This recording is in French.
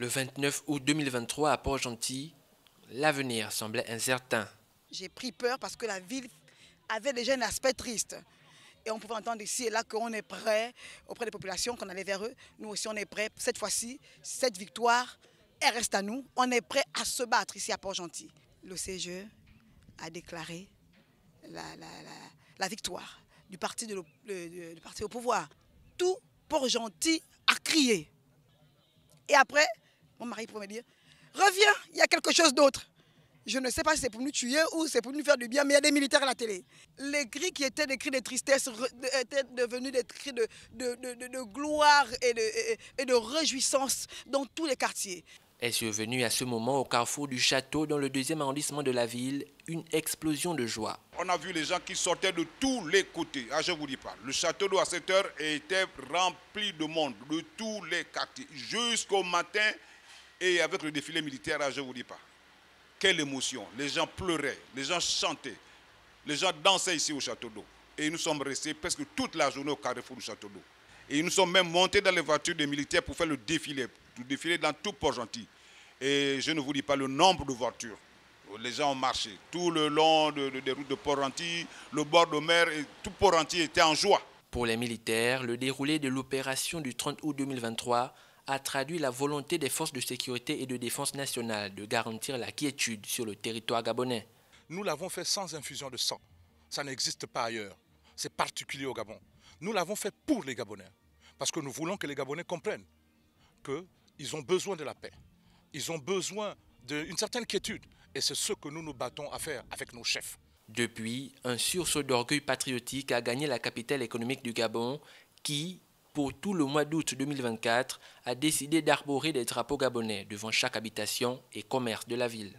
Le 29 août 2023 à Port-Gentil, l'avenir semblait incertain. J'ai pris peur parce que la ville avait déjà un aspect triste. Et on pouvait entendre ici et là qu'on est prêt auprès des populations, qu'on allait vers eux. Nous aussi, on est prêt. Cette fois-ci, cette victoire, elle reste à nous. On est prêt à se battre ici à Port-Gentil. Le CGE a déclaré la, victoire du parti, de du parti au pouvoir. Tout Port-Gentil a crié. Et après, mon mari pour me dire, reviens, il y a quelque chose d'autre. Je ne sais pas si c'est pour nous tuer ou c'est pour nous faire du bien, mais il y a des militaires à la télé. Les cris qui étaient des cris de tristesse étaient devenus des cris de, de, gloire et de, réjouissance dans tous les quartiers. Est venu à ce moment au carrefour du château, dans le deuxième arrondissement de la ville, une explosion de joie. On a vu les gens qui sortaient de tous les côtés. Ah, je vous dis pas. Le château d'eau à cette heure était rempli de monde, de tous les quartiers. Jusqu'au matin, et avec le défilé militaire, je ne vous dis pas. Quelle émotion. Les gens pleuraient, les gens chantaient, les gens dansaient ici au château d'eau. Et nous sommes restés presque toute la journée au carrefour du château d'eau. Et nous sommes même montés dans les voitures des militaires pour faire le défilé, le défilé dans tout Port-Gentil. Et je ne vous dis pas le nombre de voitures. Les gens ont marché tout le long des routes de Port-Gentil, le bord de mer, et tout Port-Gentil était en joie. Pour les militaires, le déroulé de l'opération du 30 août 2023 a traduit la volonté des forces de sécurité et de défense nationale de garantir la quiétude sur le territoire gabonais. Nous l'avons fait sans infusion de sang. Ça n'existe pas ailleurs. C'est particulier au Gabon. Nous l'avons fait pour les Gabonais. Parce que nous voulons que les Gabonais comprennent qu'ils ont besoin de la paix. Ils ont besoin d'une certaine quiétude. Et c'est ce que nous nous battons à faire avec nos chefs. Depuis, un sursaut d'orgueil patriotique a gagné la capitale économique du Gabon qui, pour tout le mois d'août 2024 a décidé d'arborer des drapeaux gabonais devant chaque habitation et commerce de la ville.